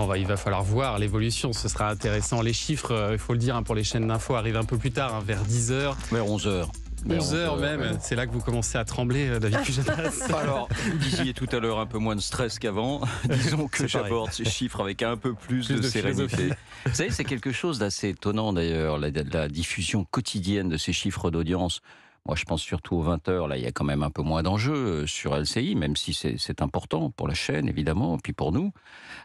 On va, il va falloir voir l'évolution, ce sera intéressant. Les chiffres, euh, il faut le dire, hein, pour les chaînes d'infos arrivent un peu plus tard, hein, vers 10h. Vers 11h. 11 h même, c'est là que vous commencez à trembler, euh, David Pujadas. Alors, disiez tout à l'heure un peu moins de stress qu'avant. Disons que j'aborde ces chiffres avec un peu plus, de, sérénité. Vous savez, c'est quelque chose d'assez étonnant d'ailleurs, la, diffusion quotidienne de ces chiffres d'audience. Moi, je pense surtout aux 20 h Là, il y a quand même un peu moins d'enjeux euh, sur LCI, même si c'est important pour la chaîne, évidemment, puis pour nous.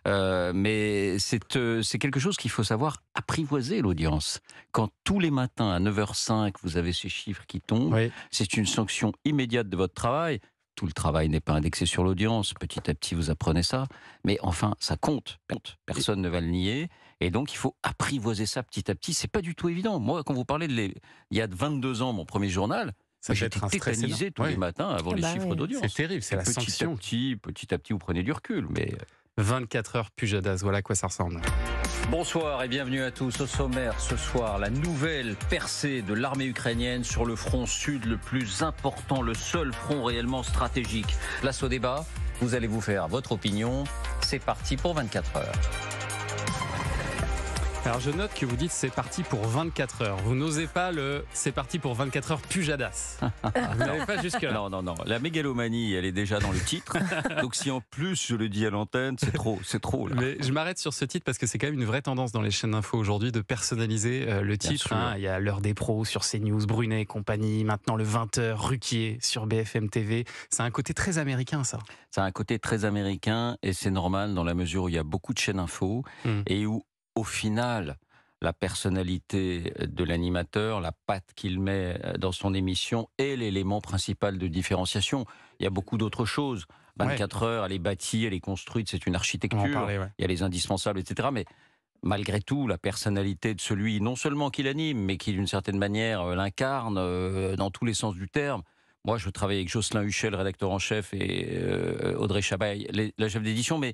Euh, mais euh, c'est quelque chose qu'il faut savoir apprivoiser, l'audience. Quand tous les matins, à 9h05, vous avez ces chiffres qui tombent, c'est une sanction immédiate de votre travail. Tout le travail n'est pas indexé sur l'audience. Petit à petit, vous apprenez ça. Mais enfin, ça compte. Personne ne va le nier. Et donc, il faut apprivoiser ça petit à petit. C'est pas du tout évident. Moi, quand vous parlez de les... il y a 22 ans, mon premier journal, j'étais tétanisé tous les matins avant ah les bah chiffres d'audience. C'est terrible, c'est la petit petit, à petit, vous prenez du recul, mais. 24 euh, heures Pujadas, voilà à quoi ça ressemble. Bonsoir et bienvenue à tous. Au sommaire ce soir, la nouvelle percée de l'armée ukrainienne sur le front sud le plus important, le seul front réellement stratégique. Place au débat, vous allez vous faire votre opinion. C'est parti pour 24 heures. Alors je note que vous dites c'est parti pour 24 heures. Vous n'osez pas le c'est parti pour 24 heures pujadas. vous n'avez pas jusque Non, non, non. La mégalomanie, elle est déjà dans le titre. Donc si en plus je le dis à l'antenne, c'est trop, c'est trop. Là. Mais je m'arrête sur ce titre parce que c'est quand même une vraie tendance dans les chaînes d'infos aujourd'hui de personnaliser euh, le titre. Hein. Il y a l'heure des pros sur CNews, Brunet et compagnie. Maintenant le 20h, Ruquier sur BFM TV. C'est un côté très américain ça. C'est un côté très américain et c'est normal dans la mesure où il y a beaucoup de chaînes d'infos hmm. et où au final, la personnalité de l'animateur, la patte qu'il met dans son émission est l'élément principal de différenciation. Il y a beaucoup d'autres choses. 24 heures, elle est bâtie, elle est construite, c'est une architecture. Il y a les indispensables, etc. Mais malgré tout, la personnalité de celui, non seulement qui l'anime, mais qui d'une certaine manière euh, l'incarne euh, dans tous les sens du terme. Moi, je travaille avec Jocelyn Huchel, rédacteur en chef, et euh, Audrey Chabaille, la chef d'édition, mais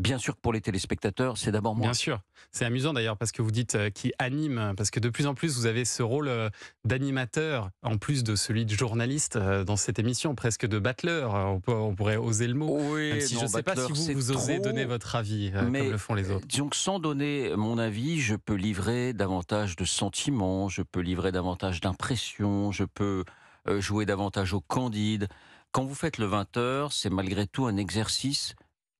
bien sûr pour les téléspectateurs, c'est d'abord moi. Bien sûr. C'est amusant d'ailleurs parce que vous dites euh, qui anime, parce que de plus en plus, vous avez ce rôle euh, d'animateur, en plus de celui de journaliste euh, dans cette émission, presque de battleur. On, pourrait oser le mot. Oui, si je ne sais pas si vous, vous osez donner votre avis comme le font les autres. Disons sans donner mon avis, je peux livrer davantage de sentiments, je peux livrer davantage d'impressions, je peux jouer davantage au candide. Quand vous faites le 20h, c'est malgré tout un exercice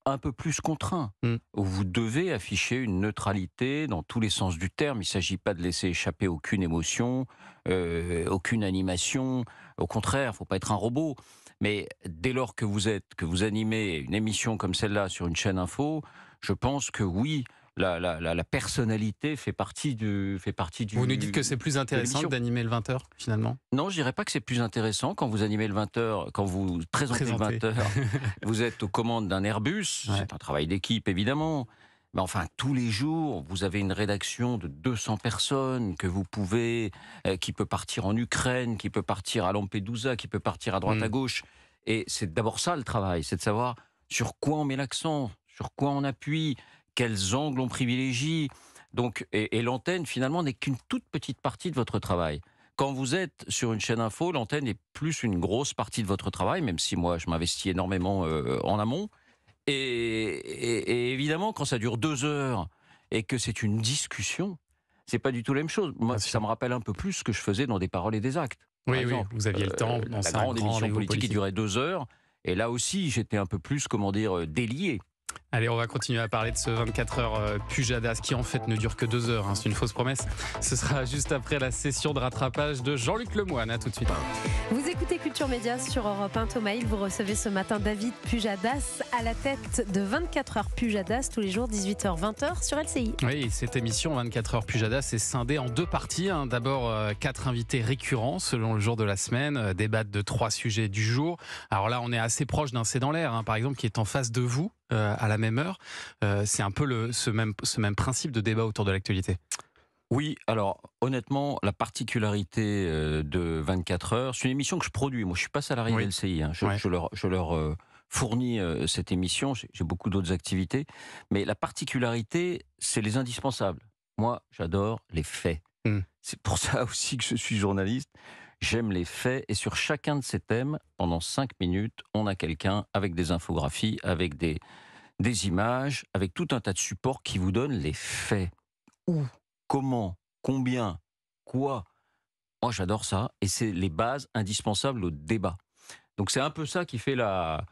un peu plus contraint. Mm. Vous devez afficher une neutralité dans tous les sens du terme. Il ne s'agit pas de laisser échapper aucune émotion, euh, aucune animation. Au contraire, il ne faut pas être un robot. Mais dès lors que vous êtes, que vous animez une émission comme celle-là sur une chaîne info, je pense que oui, la, personnalité fait partie du fait partie du. Vous nous dites que c'est plus intéressant d'animer le 20h finalement Non, je dirais pas que c'est plus intéressant quand vous animez le 20h, quand vous présentez, le 20h, vous êtes aux commandes d'un Airbus, c'est un travail d'équipe évidemment. Mais enfin, tous les jours, vous avez une rédaction de 200 personnes que vous pouvez, euh, qui peut partir en Ukraine, qui peut partir à Lampedusa, qui peut partir à droite à mm. gauche. Et c'est d'abord ça le travail, c'est de savoir sur quoi on met l'accent, sur quoi on appuie, quels angles on privilégie. Donc, et, l'antenne, finalement, n'est qu'une toute petite partie de votre travail. Quand vous êtes sur une chaîne info, l'antenne est plus une grosse partie de votre travail, même si moi, je m'investis énormément euh, en amont. Et, évidemment, quand ça dure deux heures et que c'est une discussion, c'est pas du tout la même chose. Moi, ah, ça me rappelle un peu plus ce que je faisais dans des paroles et des actes. oui, vous aviez le euh, temps. dans la grande émission politique qui durait deux heures. Et là aussi, j'étais un peu plus, comment dire, délié. Allez, on va continuer à parler de ce 24 heures euh, Pujadas qui en fait ne dure que deux heures, hein, c'est une fausse promesse. Ce sera juste après la session de rattrapage de Jean-Luc Lemoine tout de suite. Vous écoutez Culture Média sur Europe 1 Mail, Vous recevez ce matin David Pujadas à la tête de 24 heures Pujadas tous les jours 18h-20h sur LCI. Oui, cette émission 24 heures Pujadas est scindée en deux parties. Hein. D'abord, euh, quatre invités récurrents selon le jour de la semaine euh, débattent de trois sujets du jour. Alors là, on est assez proche d'un C'est dans l'air, hein, par exemple, qui est en face de vous euh, à la même heure. Euh, c'est un peu le, ce, même, ce même principe de débat autour de l'actualité. Oui, alors honnêtement, la particularité euh, de 24 heures, c'est une émission que je produis. Moi, je suis pas salarié de hein. LCI. Je, leur, je leur fournis cette émission. J'ai beaucoup d'autres activités, mais la particularité, c'est les indispensables. Moi, j'adore les faits. Hmm. C'est pour ça aussi que je suis journaliste. J'aime les faits. Et sur chacun de ces thèmes, pendant cinq minutes, on a quelqu'un avec des infographies, avec des, des images, avec tout un tas de supports qui vous donnent les faits. Où, comment, combien, quoi. Moi, j'adore ça. Et c'est les bases indispensables au débat. Donc c'est un peu ça qui fait la,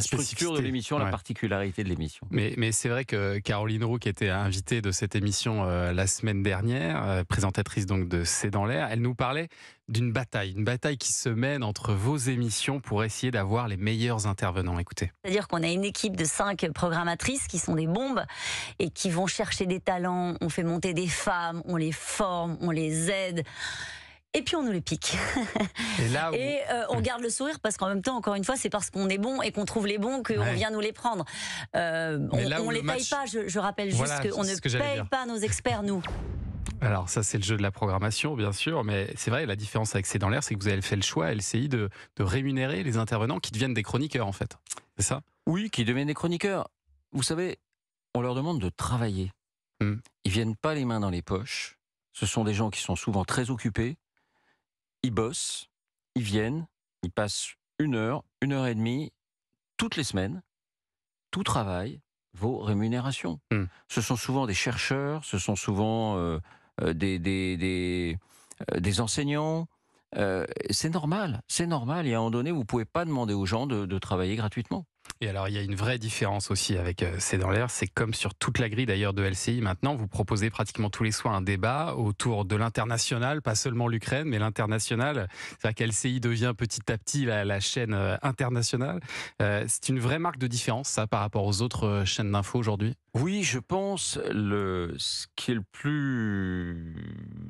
structure de l'émission, la particularité de l'émission. Mais, c'est vrai que Caroline Roux, qui était invitée de cette émission euh, la semaine dernière, euh, présentatrice donc de C'est dans l'air, elle nous parlait d'une bataille, une bataille qui se mène entre vos émissions pour essayer d'avoir les meilleurs intervenants. Écoutez. C'est-à-dire qu'on a une équipe de cinq programmatrices qui sont des bombes et qui vont chercher des talents, on fait monter des femmes, on les forme, on les aide et puis on nous les pique. Et, là et euh, on garde le sourire parce qu'en même temps, encore une fois, c'est parce qu'on est bon et qu'on trouve les bons qu'on vient nous les prendre. Euh, on ne les paye pas, je, rappelle juste qu'on ne paye pas nos experts, nous. Alors ça, c'est le jeu de la programmation, bien sûr, mais c'est vrai, la différence avec C'est dans l'air, c'est que vous avez fait le choix, LCI, de, rémunérer les intervenants qui deviennent des chroniqueurs, en fait. C'est ça Oui, qui deviennent des chroniqueurs. Vous savez, on leur demande de travailler. Hmm. Ils viennent pas les mains dans les poches. Ce sont des gens qui sont souvent très occupés, ils bossent, ils viennent, ils passent une heure, une heure et demie, toutes les semaines, tout travail vaut rémunération. Hmm. Ce sont souvent des chercheurs, ce sont souvent euh, euh, des, des, euh, enseignants. c'est normal, c'est normal. Et à un moment donné, vous ne pouvez pas demander aux gens de travailler gratuitement. Et alors, il y a une vraie différence aussi avec euh, C'est dans l'air. C'est comme sur toute la grille d'ailleurs de LCI maintenant. Vous proposez pratiquement tous les soirs un débat autour de l'international, pas seulement l'Ukraine, mais l'international. C'est-à-dire qu'LCI devient petit à petit la, la chaîne euh, internationale. Euh, c'est une vraie marque de différence, ça, par rapport aux autres chaînes d'infos aujourd'hui Oui, je pense. Le, ce qui est le plus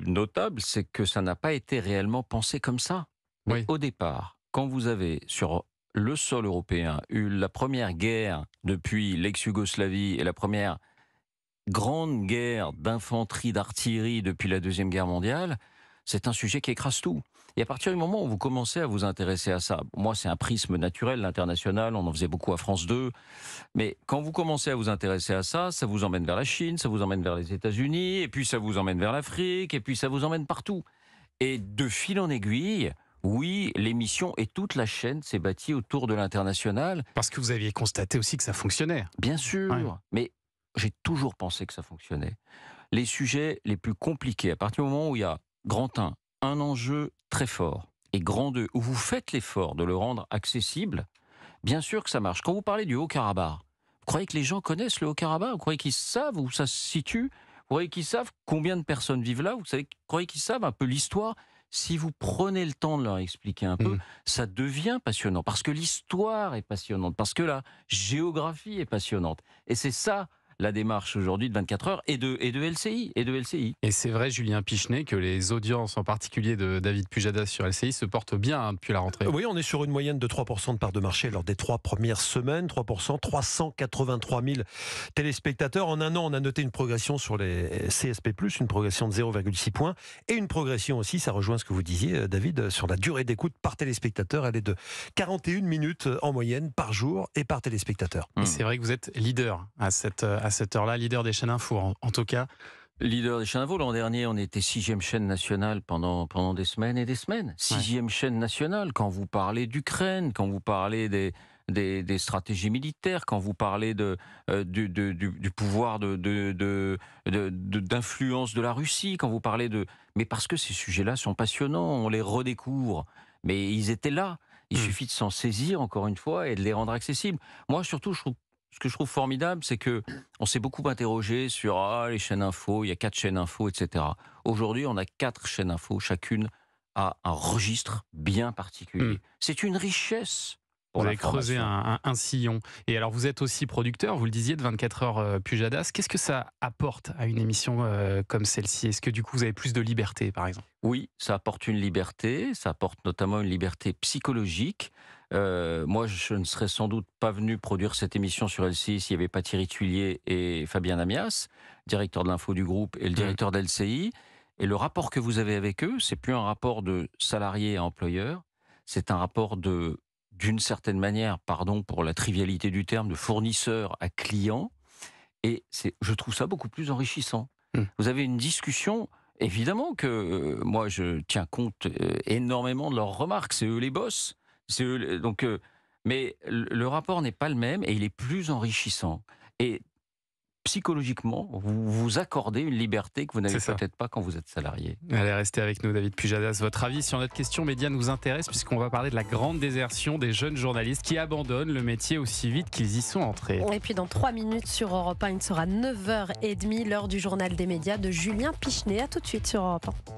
notable, c'est que ça n'a pas été réellement pensé comme ça. Au départ, quand vous avez sur le sol européen eut la première guerre depuis l'ex-Yougoslavie et la première grande guerre d'infanterie, d'artillerie depuis la Deuxième Guerre mondiale, c'est un sujet qui écrase tout. Et à partir du moment où vous commencez à vous intéresser à ça, moi c'est un prisme naturel, l'international, on en faisait beaucoup à France 2, mais quand vous commencez à vous intéresser à ça, ça vous emmène vers la Chine, ça vous emmène vers les États-Unis, et puis ça vous emmène vers l'Afrique, et puis ça vous emmène partout. Et de fil en aiguille, oui, l'émission et toute la chaîne s'est bâtie autour de l'international. Parce que vous aviez constaté aussi que ça fonctionnait. Bien sûr, mais j'ai toujours pensé que ça fonctionnait. Les sujets les plus compliqués, à partir du moment où il y a grand 1, un enjeu très fort, et grand 2, où vous faites l'effort de le rendre accessible, bien sûr que ça marche. Quand vous parlez du Haut-Karabakh, vous croyez que les gens connaissent le Haut-Karabakh Vous croyez qu'ils savent où ça se situe Vous croyez qu'ils savent combien de personnes vivent là Vous croyez qu'ils savent un peu l'histoire si vous prenez le temps de leur expliquer un peu, mmh. ça devient passionnant parce que l'histoire est passionnante, parce que la géographie est passionnante. Et c'est ça la démarche aujourd'hui de 24 heures et de, et de LCI. Et de LCI. Et c'est vrai, Julien Pichenet, que les audiences, en particulier de David Pujada sur LCI, se portent bien hein, depuis la rentrée. Oui, on est sur une moyenne de 3% de part de marché lors des trois premières semaines. 3%, 383 000 téléspectateurs. En un an, on a noté une progression sur les CSP+, une progression de 0,6 points et une progression aussi, ça rejoint ce que vous disiez, euh, David, euh, sur la durée d'écoute par téléspectateur. Elle est de 41 minutes euh, en moyenne par jour et par téléspectateur. C'est vrai que vous êtes leader à cette à cette heure-là, leader des chaînes info en, tout cas. Leader des chaînes info, l'an dernier, on était sixième chaîne nationale pendant, pendant des semaines et des semaines. Sixième chaîne nationale, quand vous parlez d'Ukraine, quand vous parlez des, des, stratégies militaires, quand vous parlez de, euh, du, pouvoir d'influence de, de, de, la Russie, quand vous parlez de... Mais parce que ces sujets-là sont passionnants, on les redécouvre, mais ils étaient là. Il hmm. suffit de s'en saisir, encore une fois, et de les rendre accessibles. Moi, surtout, je trouve ce que je trouve formidable, c'est que on s'est beaucoup interrogé sur ah, les chaînes info, il y a quatre chaînes info, etc. Aujourd'hui, on a quatre chaînes info, chacune a un registre bien particulier. Hmm. C'est une richesse. Pour vous avez creusé un, sillon. Et alors, vous êtes aussi producteur, vous le disiez, de 24 heures euh, Pujadas. Qu'est-ce que ça apporte à une émission euh, comme celle-ci Est-ce que du coup, vous avez plus de liberté, par exemple Oui, ça apporte une liberté. Ça apporte notamment une liberté psychologique. Euh, moi, je ne serais sans doute pas venu produire cette émission sur LCI s'il n'y avait pas Thierry Tuilier et Fabien Amias, directeur de l'info du groupe et le mm. directeur d'LCI. Et le rapport que vous avez avec eux, c'est plus un rapport de salarié à employeur, c'est un rapport de, d'une certaine manière, pardon pour la trivialité du terme, de fournisseur à client. Et c'est, je trouve ça beaucoup plus enrichissant. Mm. Vous avez une discussion, évidemment que euh, moi je tiens compte euh, énormément de leurs remarques, c'est eux les boss. Donc, euh, mais le rapport n'est pas le même et il est plus enrichissant. Et psychologiquement, vous vous accordez une liberté que vous n'avez peut-être pas quand vous êtes salarié. Allez, restez avec nous, David Pujadas. Votre avis sur notre question média nous intéresse puisqu'on va parler de la grande désertion des jeunes journalistes qui abandonnent le métier aussi vite qu'ils y sont entrés. Et puis dans trois minutes sur Europe 1, il sera 9h30, l'heure du journal des médias de Julien Pichenet. À tout de suite sur Europe 1.